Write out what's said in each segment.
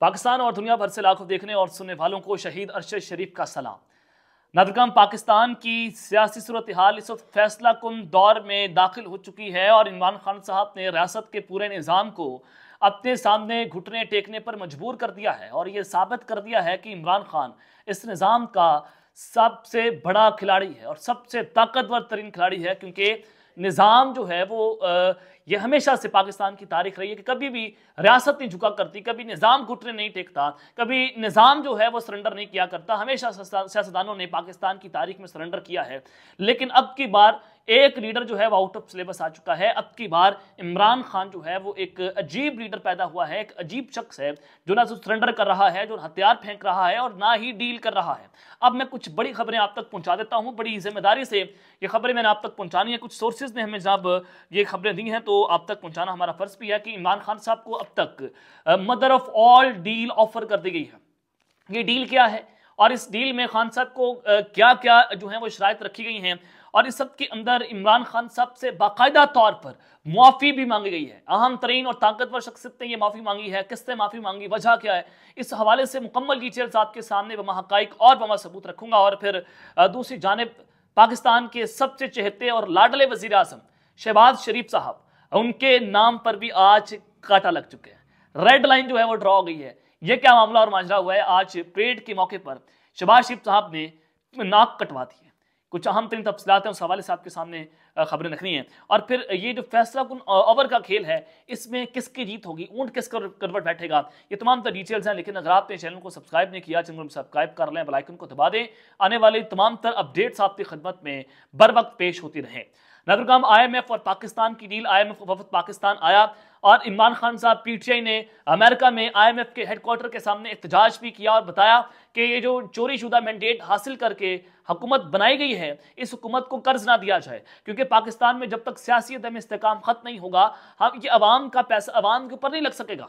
पाकिस्तान और दुनिया भर से लाखों देखने और सुनने वालों को शहीद अरशद शरीफ का सलाम नदगम पाकिस्तान की सियासी सूरत हाल इस वक्त फैसला कुन दौर में दाखिल हो चुकी है और इमरान खान साहब ने रियासत के पूरे निज़ाम को अपने सामने घुटने टेकने पर मजबूर कर दिया है और ये साबित कर दिया है कि इमरान खान इस निज़ाम का सबसे बड़ा खिलाड़ी है और सबसे ताकतवर तरीन खिलाड़ी है क्योंकि निज़ाम जो है वो ये हमेशा से पाकिस्तान की तारीख रही है कि कभी भी रियासत नहीं झुका करती कभी निज़ाम घुटने नहीं टेकता कभी निज़ाम जो है वो सरेंडर नहीं किया करता हमेशा सियासतदानों ने पाकिस्तान की तारीख में सरेंडर किया है लेकिन अब की बार एक लीडर जो है वो आउट ऑफ सिलेबस आ चुका है अब की बार इमरान खान जो है वो एक अजीब लीडर पैदा हुआ है एक अजीब शख्स है जो ना सरेंडर कर रहा है जो हथियार फेंक रहा है और ना ही डील कर रहा है अब मैं कुछ बड़ी खबरें आप तक पहुंचा देता हूं बड़ी जिम्मेदारी से ये खबरें मैंने आप तक पहुंचानी है कुछ सोर्सेज ने हमें जब ये खबरें दी हैं तो आप तक पहुंचाना हमारा फर्ज भी है कि इमरान खान साहब को अब तक mother of all deal offer कर दी गई है ये डील क्या है और इस डील में खान साहब को क्या क्या जो है वो शरात रखी गई हैं और इस सब के अंदर इमरान खान साहब से बाकायदा तौर पर मुआफ़ी भी मांगी गई है अहम तरीन और ताकतवर शख्सियत ने यह माफ़ी मांगी है किसने माफ़ी मांगी वजह क्या है इस हवाले से मुकम्मल डिटेल्स आपके सामने बमा हक और बमा सबूत रखूँगा और फिर दूसरी जानब पाकिस्तान के सबसे चहते और लाडले वजीर अजम शहबाज शरीफ साहब उनके नाम पर भी आज काटा लग चुके हैं रेड लाइन जो है वो ड्रॉ हो गई है ये क्या मामला और माजरा हुआ है आज परेड के मौके पर शहबाज शरीफ साहब ने नाक कटवा दी कुछ अहम तरीन तफसलत हैं उस हवाले से आपके सामने खबरें रखनी हैं और फिर ये जो फैसला कन ओवर का खेल है इसमें किसकी जीत होगी ऊँट किस करवट बैठेगा ये तमाम तर तो डिटेल्स हैं लेकिन अगर आपने चैनल को सब्सक्राइब नहीं किया चैनल को सब्सक्राइब कर लें बलाइकन को दबा दें आने वाले तमाम तर अपडेट्स आपकी खदमत में बर वक्त पेश होती रहें नदरगाम आई एम एफ और पाकिस्तान की डील आई एम एफ वफद पाकिस्तान आया और इमरान खान साहब पीटीआई ने अमेरिका में आईएमएफ के हेडक्वार्टर के सामने एहतजाज भी किया और बताया कि ये जो चोरी शुदा मैंडेट हासिल करके हुकूमत बनाई गई है इस हुकूमत को कर्ज ना दिया जाए क्योंकि पाकिस्तान में जब तक सियासी दम इसकाम खत्म नहीं होगा हम ये अवाम का पैसा अवाम के ऊपर नहीं लग सकेगा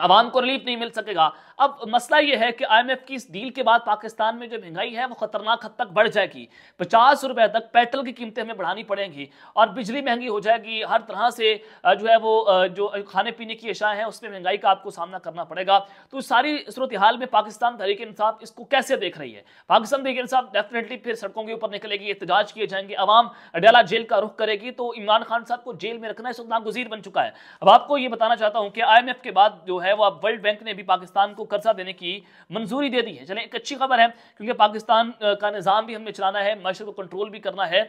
आवाम को रिलीफ नहीं मिल सकेगा अब मसला यह है कि आईएमएफ की इस डील के बाद पाकिस्तान में जो महंगाई है वो खतरनाक हद तक बढ़ जाएगी पचास रुपए तक पेट्रोल की कीमतें हमें बढ़ानी पड़ेंगी और बिजली महंगी हो जाएगी हर तरह से जो है वो जो खाने पीने की अशाएँ हैं उसमें महंगाई का आपको सामना करना पड़ेगा तो सारी सूरत हाल में पाकिस्तान तहरीक इंसाफ इसको कैसे देख रही है पाकिस्तान तहरीक इंसाफ डेफिनेटली फिर सड़कों के ऊपर निकलेगी एहतजाज किए जाएंगे आवाम अडेला जेल का रुख करेगी तो इमरान खान साहब को जेल में रखना इस वक्त नागुजीर बन चुका है अब आपको ये बताना चाहता हूँ कि आई के बाद जो है वो अब वर्ल्ड बैंक ने भी पाकिस्तान को कर्जा देने की मंजूरी दे दी है चले एक अच्छी खबर है क्योंकि पाकिस्तान का निज़ाम भी हमने चलाना है मैशत को कंट्रोल भी करना है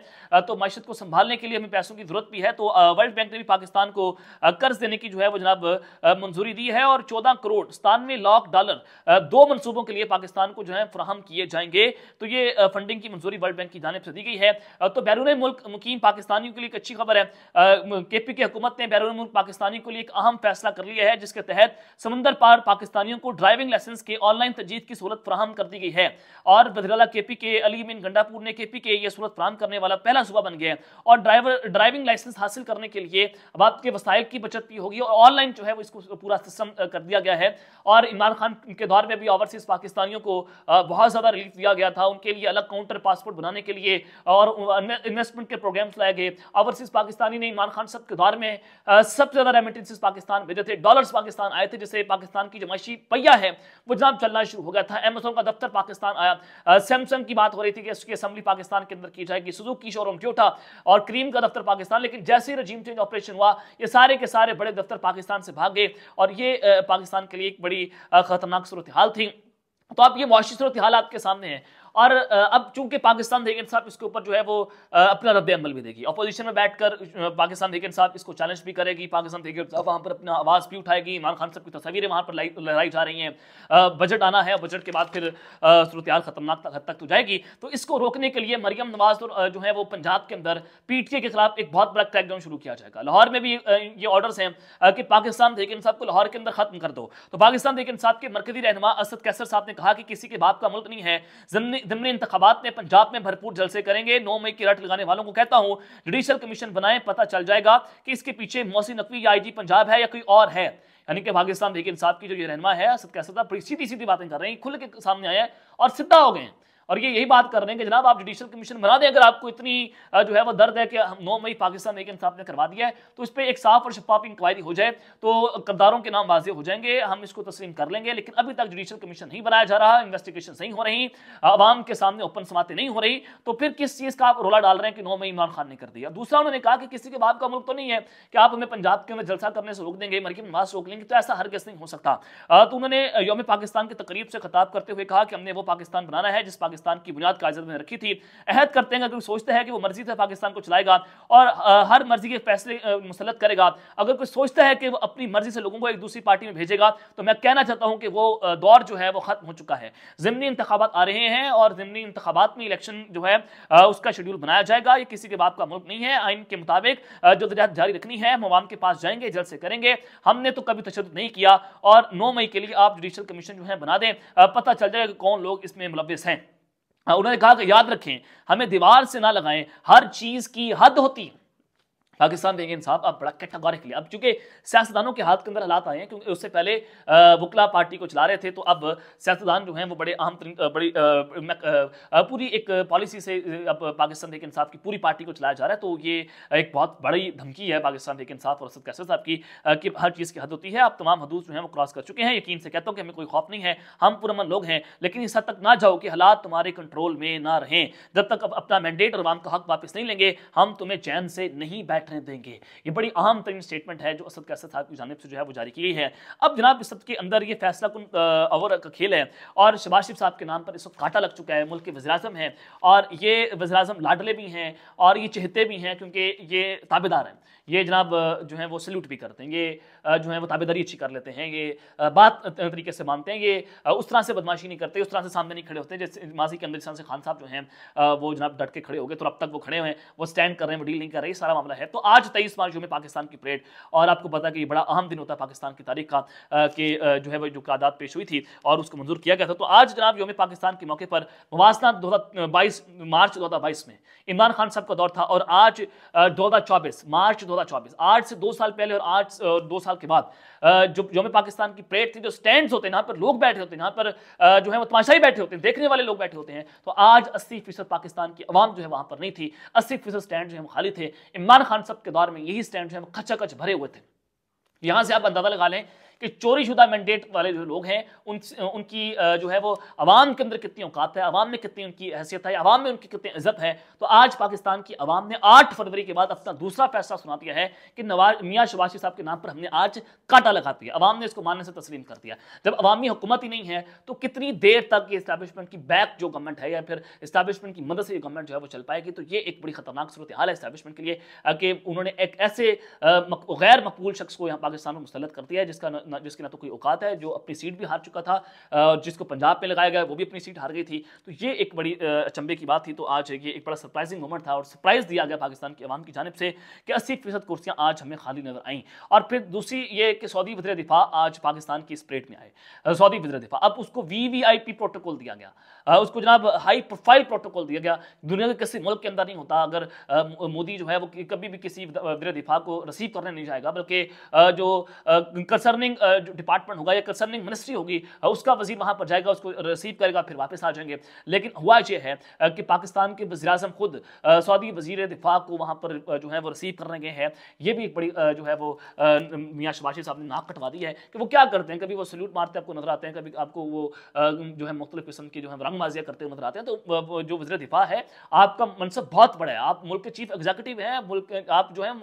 तो मैशत को संभालने के लिए हमें पैसों की जरूरत भी है तो वर्ल्ड बैंक ने भी पाकिस्तान को कर्ज देने की जो है वो जनाब मंजूरी दी है और चौदह करोड़ सतानवे लाख डॉलर दो मनसूबों के लिए पाकिस्तान को जो है फ्राहम किए जाएंगे तो ये फंडिंग की मंजूरी वर्ल्ड बैंक की जानब से दी गई है तो बैरून मुल्क मुकीम पाकिस्तानियों के लिए एक अच्छी खबर है के पी की हुकूमत ने बैरून मुल्क पाकिस्तानी को लिए एक अहम फैसला कर लिया है जिसके तहत समंदर पार पाकिस्तानियों को ड्राइविंग लाइसेंस के ऑनलाइन तजीद की सहूलत फ्राहम कर दी गई है और बदगला केपी के अली बिन गंडापुर ने केपी के ये सहूलत फ्राहम करने वाला पहला सूबा बन गया है और ड्राइवर ड्राइविंग लाइसेंस हासिल करने के लिए अब आपके वसायल की बचत भी होगी और ऑनलाइन जो है वो इसको पूरा सिस्टम कर दिया गया है और इमरान खान के दौर में भी ओवरसीज पाकिस्तानियों को बहुत ज़्यादा रिलीफ दिया गया था उनके लिए अलग काउंटर पासपोर्ट बनाने के लिए और इन्वेस्टमेंट के प्रोग्राम्स लाए गए ओवरसीज पाकिस्तानी ने इमरान खान सब के दौर में सबसे ज़्यादा रेमिटेंसिस पाकिस्तान भेजे थे डॉलर्स पाकिस्तान आए थे जिससे पाकिस्तान की जो मशी पहिया है वो जनाब चलना शुरू हो गया था एमेजोन का दफ्तर पाकिस्तान आया सैमसंग की बात हो रही थी कि उसकी असेंबली पाकिस्तान के अंदर की जाएगी सुजुकी शोरूम ट्योटा और क्रीम का दफ्तर पाकिस्तान लेकिन जैसे ही रजीम चेंज ऑपरेशन हुआ ये सारे के सारे बड़े दफ्तर पाकिस्तान से भाग गए और ये पाकिस्तान के लिए एक बड़ी खतरनाक सूरत हाल थी तो आप ये मुआशी सूरत हाल आपके सामने है और अब चूंकि पाकिस्तान देखें साहब इसके ऊपर जो है वो अपना रद्द अमल भी देगी अपोजिशन में बैठकर पाकिस्तान देखें साहब इसको चैलेंज भी करेगी पाकिस्तान देखें साहब वहाँ पर अपना आवाज़ भी उठाएगी इमरान खान साहब की तस्वीरें वहाँ पर लड़ाई जा रही हैं बजट आना है बजट के बाद फिर सूरत खतरनाक हद तक तो जाएगी तो इसको रोकने के लिए मरियम नवाज जो है वो पंजाब के अंदर पीटीए के खिलाफ एक बहुत बड़ा क्रैकडाउन शुरू किया जाएगा लाहौर में भी ये ऑर्डर्स हैं कि पाकिस्तान देखें साहब को लाहौर के अंदर खत्म कर दो तो पाकिस्तान देखें साहब के मरकजी रहनमा असद कैसर साहब ने कहा कि किसी के बाप का मुल्क नहीं है जमनी इंतबात में पंजाब में भरपूर जलसे करेंगे नौ मई की रट लगाने वालों को कहता हूँ जुडिशल कमीशन बनाए पता चल जाएगा कि इसके पीछे मौसी नकवी या आई पंजाब है या कोई और है यानी कि पाकिस्तान देखिए इंसाफ की जो ये रहनमा है सद सकता बड़ी सीधी सीधी बातें कर रहे हैं खुल के सामने आए और सीधा हो गए और ये यही बात कर रहे हैं कि जनाब आप जुडिशल कमीशन बना दें अगर आपको इतनी जो है वो दर्द है कि हम नौ मई पाकिस्तान एक इंसाफ ने करवा दिया है तो इस पर एक साफ और शफाफ इंक्वायरी हो जाए तो करदारों के नाम वाजे हो जाएंगे हम इसको तस्लीम कर लेंगे लेकिन अभी तक जुडिशल कमीशन नहीं बनाया जा रहा इन्वेस्टिगेशन नहीं हो रही आवाम के सामने ओपन समाते नहीं हो रही तो फिर किस चीज़ का आप रोला डाल रहे हैं कि नौ मई इमरान खान ने कर दिया दूसरा उन्होंने कहा कि किसी के बाप का मुल्क तो नहीं है कि आप हमें पंजाब के अंदर जलसा करने से रोक देंगे मरकी नवाज रोक लेंगे तो ऐसा हर नहीं हो सकता तो उन्होंने योम पाकिस्तान की तकरीब से खताब करते हुए कहा कि हमने वो पाकिस्तान बनाना है जिस पाकिस्तान पाकिस्तान की बुनियाद कायजत में रखी थी अहद करते हैं अगर कोई सोचता है कि वो मर्जी से पाकिस्तान को चलाएगा और हर मर्जी के फैसले मुसलत करेगा अगर कोई सोचता है कि वो अपनी मर्जी से लोगों को एक दूसरी पार्टी में भेजेगा तो मैं कहना चाहता हूँ कि वो दौर जो है वो खत्म हो चुका है ज़मनी इंतबात आ रहे हैं और ज़मनी इंतबात में इलेक्शन जो है उसका शेड्यूल बनाया जाएगा ये किसी के बाप का मुल्क नहीं है आइन के मुताबिक जो जदाद जारी रखनी है मवाम के पास जाएंगे जल्द से करेंगे हमने तो कभी तशद नहीं किया और नौ मई के लिए आप जुडिशल कमीशन जो है बना दें पता चल जाएगा कौन लोग इसमें मुलविस हैं हाँ, उन्होंने कहा कि याद रखें हमें दीवार से ना लगाएं हर चीज की हद होती है पाकिस्तान देंगे इंसाफ अब बड़ा कैटागोरिकली अब चूंकि सियासतदानों के हाथ के अंदर हालात आए हैं क्योंकि उससे पहले वकला पार्टी को चला रहे थे तो अब सियासतदान जो हैं वो बड़े अहम बड़ी पूरी एक पॉलिसी से अब पाकिस्तान देंगे इंसाफ की पूरी पार्टी को चलाया जा रहा है तो ये एक बहुत बड़ी धमकी है पाकिस्तान देंगे इंसाफ और असद कैसे साहब की कि हर चीज़ की हद होती है आप तमाम हदूद जो हैं वो क्रॉस कर चुके हैं यकीन से कहता हूँ कि हमें कोई खौफ नहीं है हम पुरमन लोग हैं लेकिन इस हद तक ना जाओ कि हालात तुम्हारे कंट्रोल में ना रहें जब तक अब अपना मैंडेट और वाम का हक वापस नहीं लेंगे हम तुम्हें चैन से नहीं बैठ देंगे ये बड़ी अहम तरीन स्टेटमेंट है जो असद का असद साहब की जानब से जो है वो जारी की गई है अब जनाब इस के अंदर ये फैसला कुन ओवर का खेल है और शबाज शरीफ साहब के नाम पर इस वक्त काटा लग चुका है मुल्क के वजराजम है और ये वजराजम लाडले भी हैं और ये चहते भी हैं क्योंकि ये ताबेदार हैं ये जनाब जो है वो सल्यूट भी करते हैं ये जो है वो ताबेदारी अच्छी कर लेते हैं ये बात तरीके से मानते हैं ये उस तरह से बदमाशी नहीं करते उस तरह से सामने नहीं खड़े होते जैसे माजी के अंदर जिस से खान साहब जो हैं वो जनाब डट के खड़े हो गए तो अब तक वो खड़े हुए हैं वो स्टैंड कर रहे हैं वो डील नहीं कर रहे ये सारा मामला है तो आज तेईस मार्च में पाकिस्तान की परेड और आपको पता कि ये बड़ा अहम दिन होता है पाकिस्तान की तारीख का कि जो है वो जो कादात पेश हुई थी और उसको मंजूर किया गया था तो आज जनाब योम पाकिस्तान के मौके पर मुवासना दो मार्च दो में इमरान खान साहब का दौर था और आज दो मार्च दो आज से दो साल पहले और आज दो साल के बाद जो योम पाकिस्तान की परेड थी जो स्टैंड होते हैं यहाँ पर लोग बैठे होते हैं यहाँ पर जो है वो तमाशाई बैठे होते हैं देखने वाले लोग बैठे होते हैं तो आज अस्सी फीसद पाकिस्तान की आवाम जो है वहां पर नहीं थी अस्सी फीसद स्टैंड जो है खाली थे इमरान खान खान के दौर में यही स्टैंड खचाखच भरे हुए थे यहां से आप अंदाजा लगा लें कि चोरीशुदा मैंडेट वाले जो लोग हैं उन उनकी जो है वो अवाम के अंदर कितनी औकात है अवाम में कितनी उनकी हैसियत है अवाम में उनकी कितनी इज्जत है तो आज पाकिस्तान की आवाम ने आठ फरवरी के बाद अपना दूसरा फैसला सुना दिया है कि नवाज मियाँ शबाशी साहब के नाम पर हमने आज काटा लगा दिया अवाम ने इसको मानने से तस्लीम कर दिया जब अवामी हुकूमत ही नहीं है तो कितनी देर तक ये इस्टेब्लिशमेंट की बैक जो गवर्नमेंट है या फिर इस्टैब्लिशमेंट की मदद से गवर्नमेंट जो है वो चल पाएगी तो ये एक बड़ी खतरनाक सूरत हाल है इस्टेब्लिशमेंट के लिए कि उन्होंने एक ऐसे गैर मकबूल शख्स को यहाँ पाकिस्तान में मुस्लत कर दिया है जिसका जिसके ना तो कोई औकात है जो अपनी सीट भी हार चुका था जिसको पंजाब पे लगाया गया वो भी अपनी सीट हार गई थी तो ये एक बड़ी अचंबे की बात थी तो आज ये एक बड़ा सरप्राइजिंग मोमेंट था और सरप्राइज़ दिया गया पाकिस्तान की अवाम की जानब से कि अस्सी फीसद कुर्सियाँ आज हमें खाली नजर आईं और फिर दूसरी ये कि सऊदी वजर दिफा आज पाकिस्तान की स्प्रेट में आए सऊदी वजर दिफा अब उसको V V I P protocol दिया गया उसको जनाब हाई प्रोफाइल प्रोटोकॉल दिया गया दुनिया के किसी मुल्क के अंदर नहीं होता अगर मोदी जो है वो कभी भी किसी वजर दिफा को रिसीव करने नहीं जाएगा बल्कि जो कंसर्निंग कंसर्निंग डिपार्टमेंट uh, होगा या कंसर्निंग मिनिस्ट्री होगी uh, उसका वजीर वहां पर जाएगा उसको रिसीव करेगा फिर वापस आ जाएंगे लेकिन हुआ यह है uh, कि पाकिस्तान के वजी अजम खुद सऊदी वजीर दिफा को वहां पर जो है वो रिसीव करने गए हैं ये भी एक बड़ी जो है वो मियाँ शबाशी साहब ने नाक कटवा दी है कि वो क्या करते हैं कभी वो सल्यूट मारते आपको नजर आते हैं कभी आपको वो जो है मुख्तलिफ किस्म की जो है रंग माजिया करते नजर आते हैं तो जो वजी दिफा है आपका मनसब बहुत बड़ा है आप मुल्क के चीफ एग्जीक्यूटिव हैं मुल्क आप जो है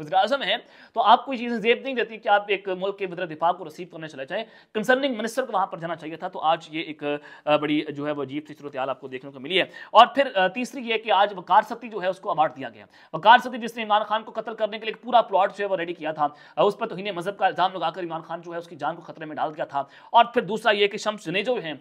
वजी अजम हैं तो आपको ये चीज़ें जेब नहीं देती कि आप एक मुल्क के वजी अगर दीपाक को रिसीव करने चला जाए कंसर्निंग मिनिस्टर को वहां पर जाना चाहिए था तो आज ये एक बड़ी जो है वो अजीब सी सूरत आपको देखने को मिली है और फिर तीसरी ये कि आज वकार सती जो है उसको अवार्ड दिया गया वकार सती जिसने इमरान खान को कत्ल करने के लिए पूरा प्लॉट जो है वो रेडी किया था उस पर तो तोहन मजहब का इल्जाम लगाकर इमरान खान जो है उसकी जान को खतरे में डाल दिया था और फिर दूसरा ये कि शम्स जने जो है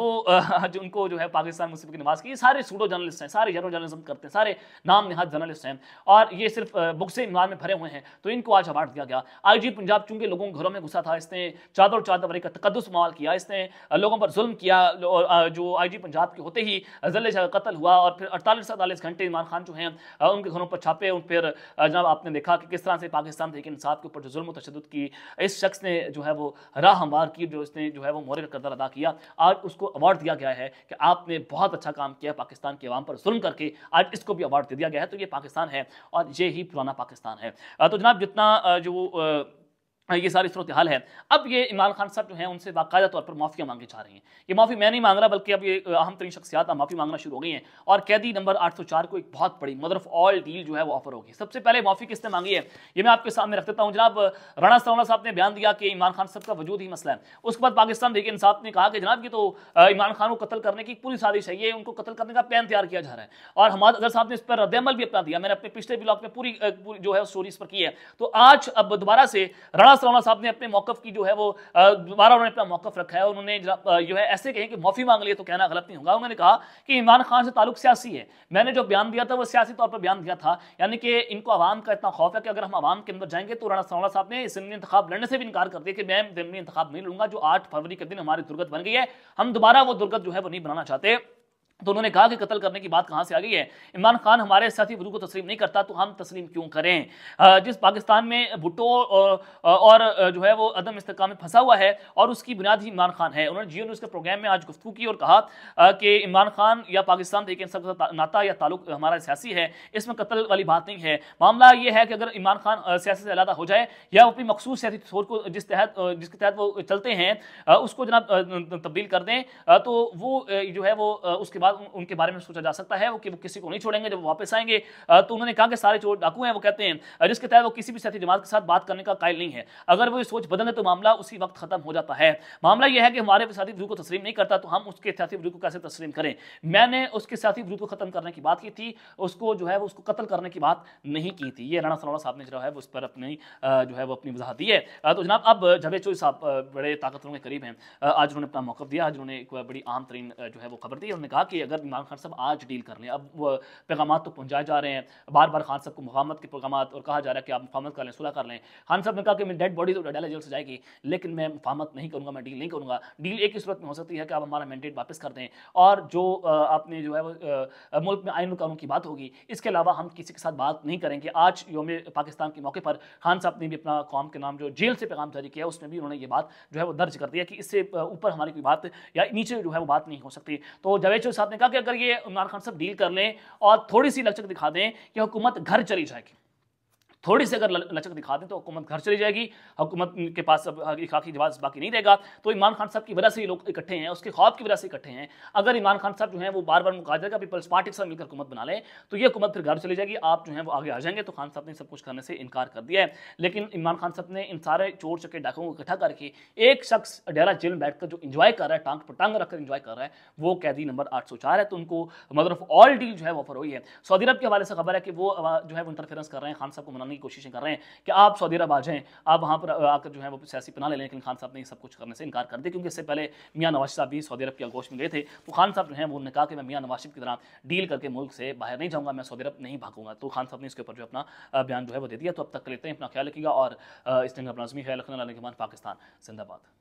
वो जो उनको जो है पाकिस्तान मुस्लिम की नमाज की सारे सूडो जर्नलिस्ट हैं सारे जरो जर्नलिज्म करते हैं सारे नाम नहाद जर्नलिस्ट हैं और ये सिर्फ बुक से इमरान में भरे हुए हैं तो इनको आज अवार्ड दिया गया आई पंजाब चूंकि लोगों के घरों में घुसा था इसने चादर चादर वरी का तकदस माल किया इसने लोगों पर जुल्म किया जो आई जी पंजाब के होते ही जल्द से कत्ल हुआ और फिर अड़तालीस अड़तालीस घंटे इमरान खान जो हैं उनके घरों पर छापे उन पर जनाब आपने देखा कि किस तरह से पाकिस्तान तरीके इंसाफ के ऊपर जो जुल्म तशद की इस शख्स ने जो है वो राह हमवार की जो इसने जो है वो मोहर का कदर अदा किया आज उसको अवार्ड दिया गया है कि आपने बहुत अच्छा काम किया पाकिस्तान के अवाम पर जुल्म करके आज इसको भी अवार्ड दे दिया गया है तो ये पाकिस्तान है और ये ही पुराना पाकिस्तान है तो जनाब जितना जो हाँ, ये सारी सूरत हाल है अब ये इमरान खान साहब जो हैं उनसे बाकायदा तौर पर माफ़ियाँ मांगी जा रही हैं ये माफ़ी मैं नहीं मांग रहा बल्कि अब ये अहम तरीन शख्सियात माफ़ी मांगना शुरू हो गई हैं और कैदी नंबर 804 को एक बहुत बड़ी मदर ऑफ ऑल डील जो है वो ऑफर होगी सबसे पहले माफ़ी किसने मांगी है ये मैं आपके सामने रख देता हूँ जनाब राणा सरोना साहब ने बयान दिया कि इमरान खान साहब का वजूद ही मसला है उसके बाद पाकिस्तान देखिए इंसाफ ने कहा कि जनाब ये तो इमरान खान को कत्ल करने की पूरी साजिश है ये उनको कत्ल करने का प्लान तैयार किया जा रहा है और हमाद अगर साहब ने इस पर रद्दमल भी अपना दिया मैंने अपने पिछले ब्लॉक में पूरी जो है स्टोरी इस पर की है तो आज अब दोबारा से राणा सलाना साहब ने अपने मौकफ की जो है वो दोबारा उन्होंने अपना मौकफ रखा है उन्होंने जो है ऐसे कहें कि माफ़ी मांग लिया तो कहना गलत नहीं होगा उन्होंने कहा कि इमरान खान से ताल्लुक सियासी है मैंने जो बयान दिया था वो सियासी तौर पर बयान दिया था यानी कि इनको आवाम का इतना खौफ है कि अगर हम आवाम के अंदर जाएंगे तो राना सलाना साहब ने इसमनी इंतब लड़ने से भी इनकार कर दिया कि मैं जमनी इंतब नहीं लूंगा जो आठ फरवरी के दिन हमारी दुर्गत बन गई है हम दोबारा वो दुर्गत जो है वो नहीं बनाना चाहते तो उन्होंने कहा कि कत्ल करने की बात कहाँ से आ गई है इमरान खान हमारे साथी वजू को तस्लीम नहीं करता तो हम तस्लीम क्यों करें जिस पाकिस्तान में भुट्टो और जो है वो अदम इसकाम में फंसा हुआ है और उसकी बुनियाद ही इमरान खान है उन्होंने जियो न्यूज़ के प्रोग्राम में आज गुफ्तू की और कहा कि इमरान खान या पाकिस्तान देखिए सबका नाता या ताल्लुक हमारा सियासी है इसमें कत्ल वाली बात नहीं है मामला ये है कि अगर इमरान खान सियासी से अलादा हो जाए या अपनी मखसूस सियासी सोच को जिस तहत जिसके तहत वो चलते हैं उसको जनाब तब्दील कर दें तो वो जो है वो उसके बाद बाद उनके बारे में सोचा जा सकता है वो कि वो किसी को नहीं छोड़ेंगे जब वापस आएंगे तो उन्होंने कहा कि सारे चोर डाकू हैं वो कहते हैं जिसके तहत वो किसी भी साथी जमात के साथ बात करने का कायल नहीं है अगर वो सोच बदल है तो मामला उसी वक्त खत्म हो जाता है मामला यह है कि हमारे साथी वजू को तस्लीम नहीं करता तो हम उसके साथी वजू को कैसे तस्लीम करें मैंने उसके साथी वजू को खत्म करने की बात की थी उसको जो है वो उसको कत्ल करने की बात नहीं की थी ये राणा सलावा साहब ने जो है उस पर अपनी जो है वो अपनी वजह दी है तो जनाब अब जबे चोई साहब बड़े ताकतवरों के करीब हैं आज उन्होंने अपना मौका दिया आज उन्होंने एक बड़ी आम तरीन जो है वो खबर दी उन्होंने कहा कि अगर इमरान खान साहब आज डील कर लें अब पैगाम तो पहुँचाए जा रहे हैं बार बार खान साहब को मुफामत के पैगाम और कहा जा रहा है कि आप मुफामत कर लें सुलह कर लें खान साहब ने कहा कि मैं डेड बॉडी तो डाला जेल से जाएगी लेकिन मैं मुफामत नहीं करूँगा मैं डील नहीं करूँगा डील एक ही सूरत में हो सकती है कि आप हमारा मैंडेट वापस कर दें और जो आपने जो है वो मुल्क में आयन कानून की बात होगी इसके अलावा हम किसी के साथ बात नहीं करेंगे आज योम पाकिस्तान के मौके पर खान साहब ने भी अपना कौम के नाम जो जेल से पैगाम जारी किया उसमें भी उन्होंने ये बात जो है वो दर्ज कर दिया कि इससे ऊपर हमारी कोई बात या नीचे जो है वो बात नहीं हो सकती तो जावेद साहब ने कहा कि अगर ये इमरान खान साहब डील कर लें और थोड़ी सी लचक दिखा दें कि हुकूमत घर चली जाएगी थोड़ी सी अगर लचक दिखा दें तो हुकूमत घर चली जाएगी हुकूमत के पास अब इखलाकी जवाब बाकी नहीं रहेगा तो इमरान खान साहब की वजह से ये लोग इकट्ठे हैं उसके खौफ की वजह से इकट्ठे हैं अगर इमरान खान साहब जो है वो बार बार मुकाजर का पीपल्स पार्टी के साथ मिलकर हुकूमत बना लें तो ये हुकूमत फिर घर चली जाएगी आप जो है वो आगे आ जाएंगे तो खान साहब ने सब कुछ करने से इनकार कर दिया है लेकिन इमरान खान साहब ने इन सारे चोर चके डाकों को इकट्ठा करके एक शख्स डेरा जेल में बैठकर जो इन्जॉय कर रहा है टांग पर टांग रखकर इन्जॉय कर रहा है वो कैदी नंबर आठ है तो उनको मदर ऑफ ऑल डील जो है वो ऑफर हुई है सऊदी अरब के हवाले से खबर है कि वो जो है वो इंटरफेरेंस कर रहे हैं खान साहब को मनाने करने की कोशिशें कर रहे हैं कि आप सऊदी अरब आ जाएँ आप वहाँ पर आकर जो है वो सियासी पना ले लें लेकिन खान साहब ने ये सब कुछ करने से इनकार कर दिया क्योंकि इससे पहले मियाँ नवाज साहब भी सऊदी अरब के आगोश में गए थे तो खान साहब जो है वो उन्होंने कहा कि मैं मियाँ नवाज की तरह डील करके मुल्क से बाहर नहीं जाऊँगा मैं सऊदी अरब नहीं भागूंगा तो खान साहब ने इसके ऊपर जो अपना बयान जो है वो दे दिया तो अब तक लेते हैं अपना ख्याल रखिएगा और इस दिन अपना ख्याल रखना के पाकिस्तान जिंदाबाद